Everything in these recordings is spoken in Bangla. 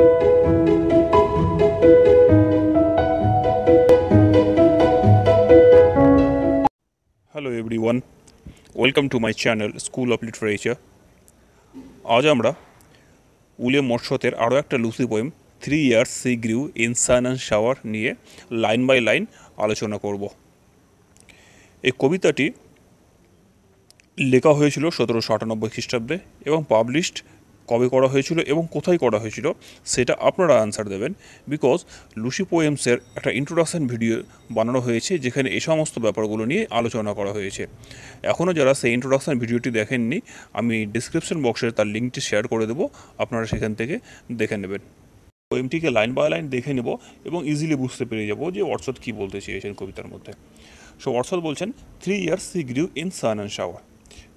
hello everyone welcome to my channel school of literature আজ আমরা উলিয়াম মর্শতের আরও একটা Lucy poem three years she grew in sun and shower নিয়ে লাইন বাই লাইন আলোচনা করব এই কবিতাটি লেখা হয়েছিল সতেরোশো আটানব্বই খ্রিস্টাব্দে এবং পাবলিশড কবে করা হয়েছিল এবং কোথায় করা হয়েছিল সেটা আপনারা আনসার দেবেন বিকজ লুসি পোয়েমসের একটা ইন্ট্রোডাকশান ভিডিও বানানো হয়েছে যেখানে এই সমস্ত ব্যাপারগুলো নিয়ে আলোচনা করা হয়েছে এখনও যারা সেই ইন্ট্রোডাকশান ভিডিওটি দেখেননি আমি ডিসক্রিপশন বক্সে তার লিঙ্কটি শেয়ার করে দেবো আপনারা সেখান থেকে দেখে নেবেন পোয়েমটিকে লাইন বাই লাইন দেখে নেব এবং ইজিলি বুঝতে পেরে যাব যে অর্ষদ কী বলতে চেয়েছেন কবিতার মধ্যে সো অর্ষদ বলছেন three years she grew in sun and shower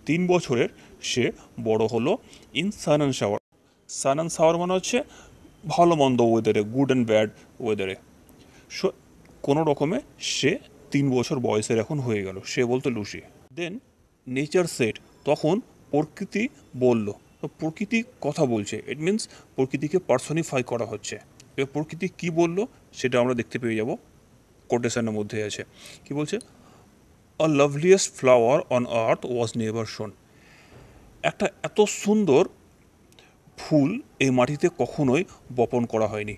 তিন বছরের সে বড় হলো in sun and shower sun and shower মানে হচ্ছে ভালো মন্দ ওয়েদারে গুড অ্যান্ড ব্যাড ওয়েদারে সো কোনো রকমে সে তিন বছর বয়সের এখন হয়ে গেল সে বলতো লুসি দেন নেচার সেট তখন প্রকৃতি বলল তো প্রকৃতি কথা বলছে ইট মিনস প্রকৃতিকে পার্সনিফাই করা হচ্ছে এবার প্রকৃতি কি বলল সেটা আমরা দেখতে পেয়ে যাব কোটেশনের মধ্যে আছে কি বলছে a loveliest flower on earth was never sown একটা এত সুন্দর ফুল এই মাটিতে কখনোই বপন করা হয়নি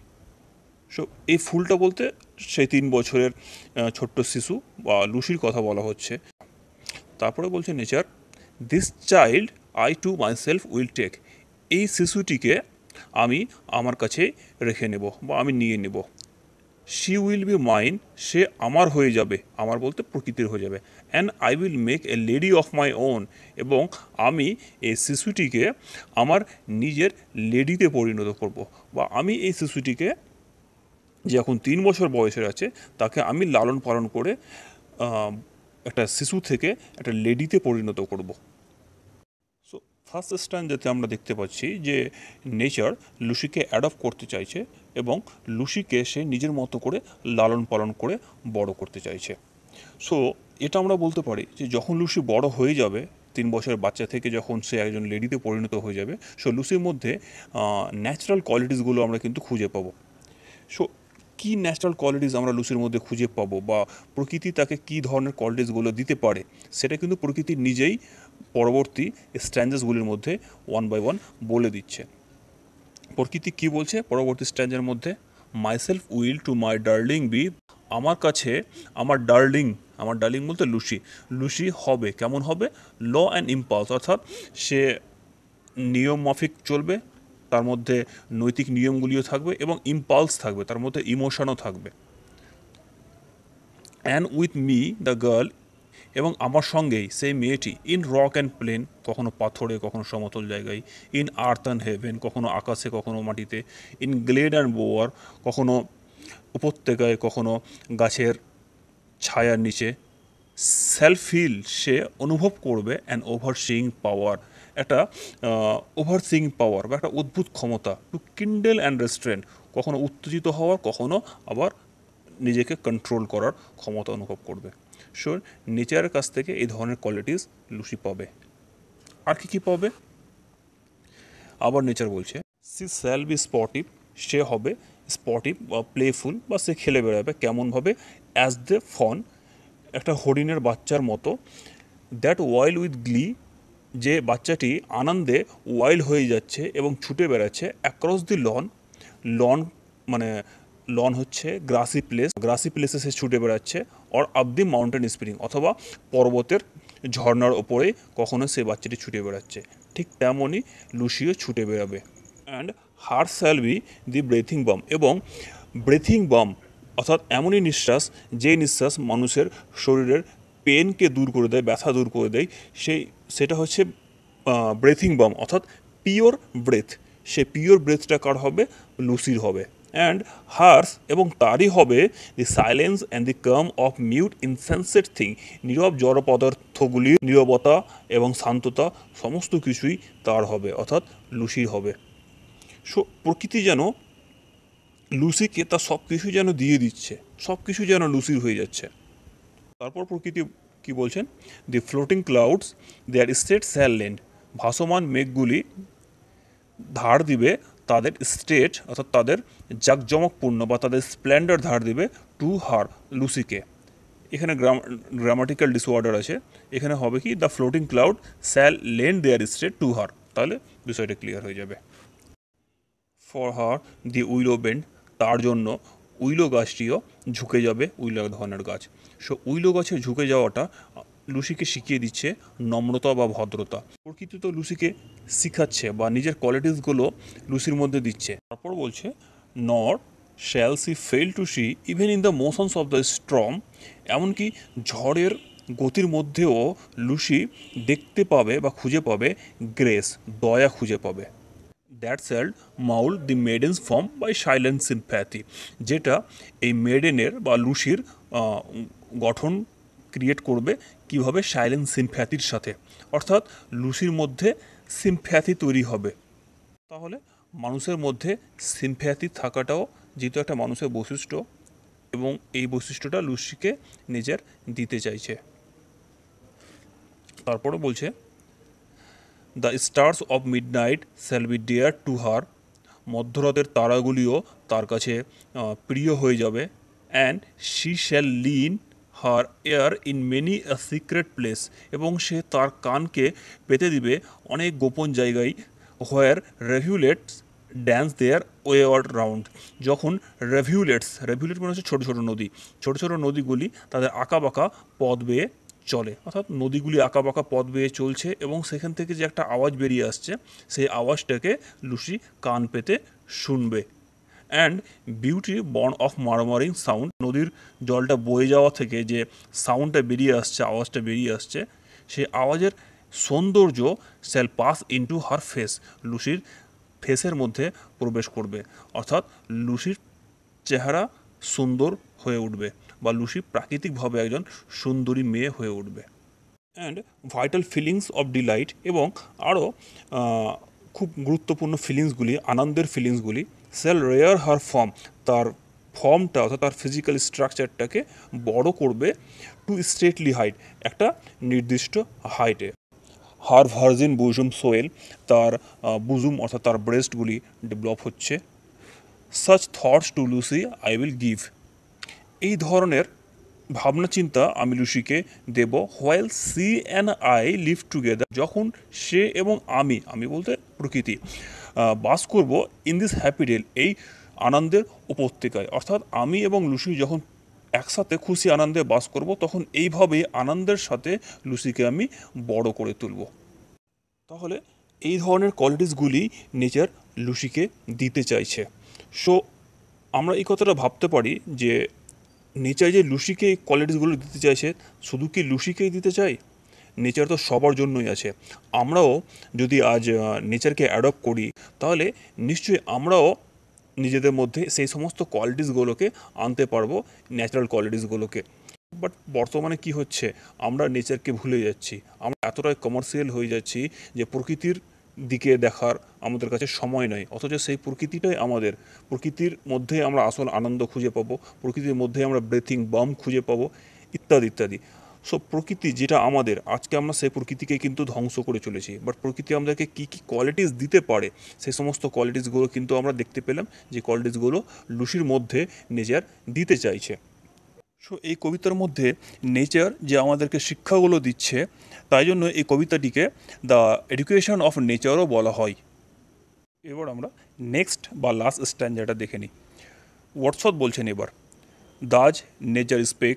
সো এই ফুলটা বলতে সেই তিন বছরের ছোট্ট শিশু বা লুসির কথা বলা হচ্ছে তারপরে বলছে nature this child I to myself will take এই শিশুটিকে আমি আমার কাছে রেখে নেব বা আমি নিয়ে নেব শি উইল বি মাইন সে আমার হয়ে যাবে আমার বলতে প্রকৃতির হয়ে যাবে and I will make a lady of my own এবং আমি এই শিশুটিকে আমার নিজের লেডিতে পরিণত করব বা আমি এই শিশুটিকে যে এখন তিন বছর বয়সের আছে তাকে আমি লালন পালন করে একটা শিশু থেকে একটা লেডিতে পরিণত করব ফার্স্ট স্ট্যান্ড যাতে আমরা দেখতে পাচ্ছি যে নেচার লুসিকে অ্যাডপ্ট করতে চাইছে এবং লুসিকে সে নিজের মতো করে লালন পালন করে বড় করতে চাইছে সো এটা আমরা বলতে পারি যে যখন লুসি বড় হয়ে যাবে তিন বছরের বাচ্চা থেকে যখন সে একজন লেডিতে পরিণত হয়ে যাবে সো লুসির মধ্যে ন্যাচারাল কোয়ালিটিসগুলো আমরা কিন্তু খুঁজে পাবো সো কী ন্যাচারাল কোয়ালিটিস আমরা লুসির মধ্যে খুঁজে পাবো বা প্রকৃতি তাকে কী ধরনের কোয়ালিটিসগুলো দিতে পারে সেটা কিন্তু প্রকৃতি নিজেই পরবর্তী স্ট্যান্ডেসগুলির মধ্যে ওয়ান বাই ওয়ান বলে দিচ্ছে প্রকৃতি কি বলছে পরবর্তী স্ট্যান্ডের মধ্যে myself will to my darling be আমার কাছে আমার ডার্লিং আমার ডার্লিং বলতে লুসি লুসি হবে কেমন হবে ল অ্যান্ড ইম্পালস অর্থাৎ সে নিয়ম মাফিক চলবে তার মধ্যে নৈতিক নিয়মগুলিও থাকবে এবং ইম্পালস থাকবে তার মধ্যে ইমোশনও থাকবে and with me the girl এবং আমার সঙ্গেই সেই মেয়েটি ইন রক অ্যান্ড প্লেন কখনো পাথরে কখনো সমতল জায়গায় ইন আর্থ অ্যান্ড হেভেন কখনো আকাশে কখনো মাটিতে ইন গ্লেড অ্যান্ড বোয়ার কখনো উপত্যকায় কখনো গাছের ছায়ার নিচে সেলফ ফিল সে অনুভব করবে অ্যান ওভারসিং পাওয়ার একটা ওভারসিং পাওয়ার বা একটা অদ্ভুত ক্ষমতা টু কিন্ডেল অ্যান্ড রেস্ট্রেন্ট কখনো উত্তেজিত হওয়ার কখনো আবার নিজেকে কন্ট্রোল করার ক্ষমতা অনুভব করবে সো নেচারের কাছ থেকে এই ধরনের কোয়ালিটিস লুসি পাবে আর কি কী পাবে আবার নেচার বলছে সি স্যাল বি স্পটিভ সে হবে স্পটিভ বা প্লেফুল বা সে খেলে বেড়াবে কেমনভাবে অ্যাজ দ্য ফন একটা হরিণের বাচ্চার মতো দ্যাট ওয়াইল উইথ গ্লি যে বাচ্চাটি আনন্দে ওয়াইল্ড হয়ে যাচ্ছে এবং ছুটে বেড়াচ্ছে অ্যাক্রস দি লন লন মানে লন হচ্ছে গ্রাসি প্লেস গ্রাসি প্লেসে সে ছুটে বেড়াচ্ছে or up the mountain spring অথবা পর্বতের ঝর্নার ওপরে কখনো সে বাচ্চাটি ছুটে বেড়াচ্ছে ঠিক তেমনই লুসিও ছুটে বেড়াবে and her shall be the breathing balm এবং ব্রেথিং বাম অর্থাৎ এমনই নিঃশ্বাস যে নিঃশ্বাস মানুষের শরীরের পেনকে দূর করে দেয় ব্যথা দূর করে দেয় সেই সেটা হচ্ছে ব্রেথিং বাম অর্থাৎ পিওর ব্রেথ সে পিওর ব্রেথটা কার হবে লুসির হবে অ্যান্ড হার্স এবং তারই হবে the silence and the calm of mute insensate thing নীরব জড় পদার্থগুলির নীরবতা এবং শান্ততা সমস্ত কিছুই তার হবে অর্থাৎ লুসির হবে সো প্রকৃতি যেন লুসিকে তা সব কিছু যেন দিয়ে দিচ্ছে সব কিছু যেন লুসির হয়ে যাচ্ছে তারপর প্রকৃতি কি বলছেন the floating clouds their state shall lend ভাসমান মেঘগুলি ধার দিবে তাদের স্টেট অর্থাৎ তাদের জাঁকজমকপূর্ণ বা তাদের স্প্ল্যান্ডার ধার দেবে টু হার লুসিকে এখানে গ্রামাটিক্যাল ডিসঅর্ডার আছে এখানে হবে কি the floating cloud shall lend their state to her তাহলে বিষয়টা ক্লিয়ার হয়ে যাবে ফর হার দি উইলো বেন্ড তার জন্য উইলো গাছটিও ঝুঁকে যাবে উইলো ধরনের গাছ সো উইলো গাছে ঝুঁকে যাওয়াটা লুসিকে শিখিয়ে দিচ্ছে নম্রতা বা ভদ্রতা প্রকৃতি তো লুসিকে শিখাচ্ছে বা নিজের কোয়ালিটিসগুলো লুসির মধ্যে দিচ্ছে তারপর বলছে nor shall she fail to see even in the motions of the strong এমনকি ঝড়ের গতির মধ্যেও লুসি দেখতে পাবে বা খুঁজে পাবে গ্রেস দয়া খুঁজে পাবে that shall mould the maiden's form by silence ফ্যাথি যেটা এই মেডেনের বা লুসির গঠন ক্রিয়েট করবে কিভাবে সাইলেন্ট সিমফ্যাথির সাথে অর্থাৎ লুসির মধ্যে সিমফ্যাথি তৈরি হবে তাহলে মানুষের মধ্যে সিমফ্যাথি থাকাটাও যেহেতু একটা মানুষের বৈশিষ্ট্য এবং এই বৈশিষ্ট্যটা লুসিকে নিজের দিতে চাইছে তারপরে বলছে the stars of midnight shall be dear to her মধ্যরাতের তারাগুলিও তার কাছে প্রিয় হয়ে যাবে and she shall lean her ear in many a secret place এবং সে তার কানকে পেতে দিবে অনেক গোপন জায়গায় where rivulets dance their way all round যখন রেভিউলেটস রেভিউলেট মানে হচ্ছে ছোটো ছোটো নদী ছোটো ছোটো নদীগুলি তাদের আঁকাবাঁকা পথ বেয়ে চলে অর্থাৎ নদীগুলি আঁকাবাঁকা পথ বেয়ে চলছে এবং সেখান থেকে যে একটা আওয়াজ বেরিয়ে আসছে সেই আওয়াজটাকে লুসি কান পেতে শুনবে and beauty born of murmuring sound নদীর জলটা বয়ে যাওয়া থেকে যে সাউন্ডটা বেরিয়ে আসছে আওয়াজটা বেরিয়ে আসছে সেই আওয়াজের সৌন্দর্য shall pass into her face লুসির ফেসের মধ্যে প্রবেশ করবে অর্থাৎ লুসির চেহারা সুন্দর হয়ে উঠবে বা লুসি প্রাকৃতিকভাবে একজন সুন্দরী মেয়ে হয়ে উঠবে and vital feelings of delight এবং আরও খুব গুরুত্বপূর্ণ ফিলিংসগুলি আনন্দের ফিলিংসগুলি সেল রেয়ার হার ফর্ম তার ফর্মটা অর্থাৎ তার ফিজিক্যাল স্ট্রাকচারটাকে বড় করবে টু স্ট্রেটলি হাইট একটা নির্দিষ্ট হাইটে হার ভার্জিন বুজুম সোয়েল তার বুজুম অর্থাৎ তার ব্রেস্টগুলি ডেভেলপ হচ্ছে such thoughts to Lucy I will give এই ধরনের ভাবনা চিন্তা আমি লুসিকে দেব while she and I live together যখন সে এবং আমি আমি বলতে প্রকৃতি বাস করব ইন দিস হ্যাপি ডেল এই আনন্দের উপত্যকায় অর্থাৎ আমি এবং লুসি যখন একসাথে খুশি আনন্দে বাস করব তখন এইভাবেই আনন্দের সাথে লুসিকে আমি বড় করে তুলব তাহলে এই ধরনের কোয়ালিটিসগুলি নেচার লুসিকে দিতে চাইছে সো আমরা এই কথাটা ভাবতে পারি যে নেচার যে লুসিকে এই কোয়ালিটিসগুলো দিতে চাইছে শুধু কি লুসিকেই দিতে চায় নেচার তো সবার জন্যই আছে আমরাও যদি আজ নেচারকে অ্যাডপ্ট করি তাহলে নিশ্চয়ই আমরাও নিজেদের মধ্যে সেই সমস্ত কোয়ালিটিসগুলোকে আনতে পারবো ন্যাচারাল কোয়ালিটিসগুলোকে বাট বর্তমানে কি হচ্ছে আমরা নেচারকে ভুলে যাচ্ছি আমরা এতটাই কমার্শিয়াল হয়ে যাচ্ছি যে প্রকৃতির দিকে দেখার আমাদের কাছে সময় নয় অথচ সেই প্রকৃতিটাই আমাদের প্রকৃতির মধ্যে আমরা আসল আনন্দ খুঁজে পাবো প্রকৃতির মধ্যে আমরা ব্রেথিং বাম খুঁজে পাবো ইত্যাদি ইত্যাদি সো প্রকৃতি যেটা আমাদের আজকে আমরা সেই প্রকৃতিকে কিন্তু ধ্বংস করে চলেছি বাট প্রকৃতি আমাদেরকে কী কী কোয়ালিটিস দিতে পারে সেই সমস্ত কোয়ালিটিসগুলো কিন্তু আমরা দেখতে পেলাম যে কোয়ালিটিসগুলো লুসির মধ্যে নেচার দিতে চাইছে সো এই কবিতার মধ্যে নেচার যে আমাদেরকে শিক্ষাগুলো দিচ্ছে তাই জন্য এই কবিতাটিকে দ্য এডুকেশন অফ নেচারও বলা হয় এবার আমরা নেক্সট বা লাস্ট স্ট্যান্ডার্ডটা দেখে নিই হোয়াটসঅ্যাপ বলছেন এবার দাজ নেচার স্পেক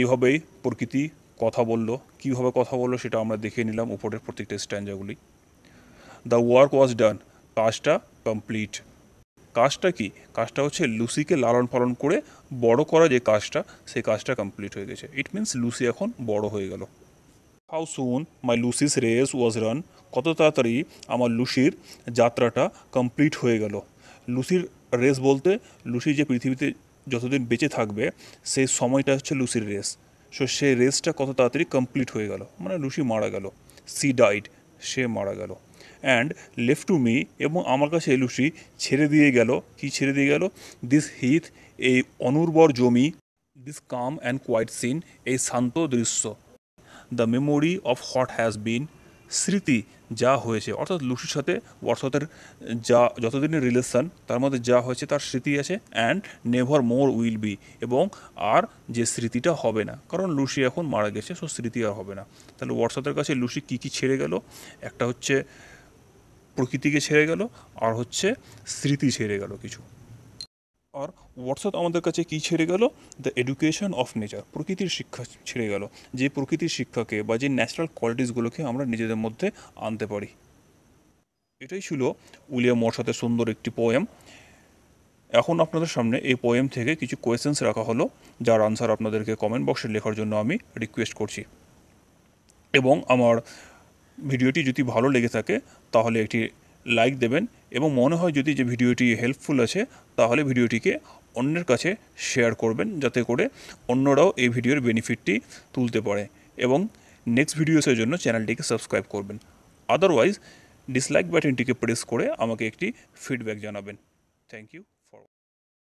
এইভাবেই প্রকৃতি কথা বলল কীভাবে কথা বললো সেটা আমরা দেখে নিলাম উপরের প্রত্যেকটা স্ট্যান্ডাগুলি দ্য ওয়ার্ক ওয়াজ ডান কাজটা কমপ্লিট কাজটা কি কাজটা হচ্ছে লুসিকে লালন পালন করে বড় করা যে কাজটা সেই কাজটা কমপ্লিট হয়ে গেছে ইট মিনস লুসি এখন বড় হয়ে গেল how soon my Lucy's race was run কত তাড়াতাড়ি আমার লুসির যাত্রাটা কমপ্লিট হয়ে গেল লুসির রেস বলতে লুসি যে পৃথিবীতে যতদিন বেঁচে থাকবে সেই সময়টা হচ্ছে লুসির রেস সো সে রেসটা কত তাড়াতাড়ি কমপ্লিট হয়ে গেল মানে লুসি মারা গেল সি ডাইড সে মারা গেল অ্যান্ড লেফট টু মি এবং আমার কাছে লুসি ছেড়ে দিয়ে গেল কি ছেড়ে দিয়ে গেল দিস হিথ এই অনুর্বর জমি this calm and quiet scene এই শান্ত দৃশ্য the memory of what has been স্মৃতি যা হয়েছে অর্থাৎ লুসির সাথে অর্থাৎ যা যতদিনের রিলেশন তার মধ্যে যা হয়েছে তার স্মৃতি আছে and never more will be এবং আর যে স্মৃতিটা হবে না কারণ লুসি এখন মারা গেছে সো স্মৃতি আর হবে না তাহলে ওয়ার্সওয়ার্থের কাছে লুসি কী কী ছেড়ে গেল একটা হচ্ছে প্রকৃতিকে ছেড়ে গেল আর হচ্ছে স্মৃতি ছেড়ে গেল কিছু আর হোয়াটসঅ্যাপ আমাদের কাছে কী ছেড়ে গেল দ্য এডুকেশন অফ নেচার প্রকৃতির শিক্ষা ছেড়ে গেল যে প্রকৃতির শিক্ষাকে বা যে ন্যাচারাল কোয়ালিটিসগুলোকে আমরা নিজেদের মধ্যে আনতে পারি এটাই ছিল উলিয়াম মর্সাতে সুন্দর একটি পোয়েম এখন আপনাদের সামনে এই পোয়েম থেকে কিছু কোয়েশ্চেন্স রাখা হলো যার আনসার আপনাদেরকে কমেন্ট বক্সে লেখার জন্য আমি রিকোয়েস্ট করছি এবং আমার ভিডিওটি যদি ভালো লেগে থাকে তাহলে একটি লাইক দেবেন এবং মনে হয় যদি যে ভিডিওটি হেল্পফুল আছে তাহলে ভিডিওটিকে অন্যের কাছে শেয়ার করবেন যাতে করে অন্যরাও এই ভিডিওর বেনিফিটটি তুলতে পারে এবং নেক্সট ভিডিওসের জন্য চ্যানেলটিকে সাবস্ক্রাইব করবেন আদারওয়াইজ ডিসলাইক বাটনটিকে প্রেস করে আমাকে একটি ফিডব্যাক জানাবেন থ্যাংক ইউ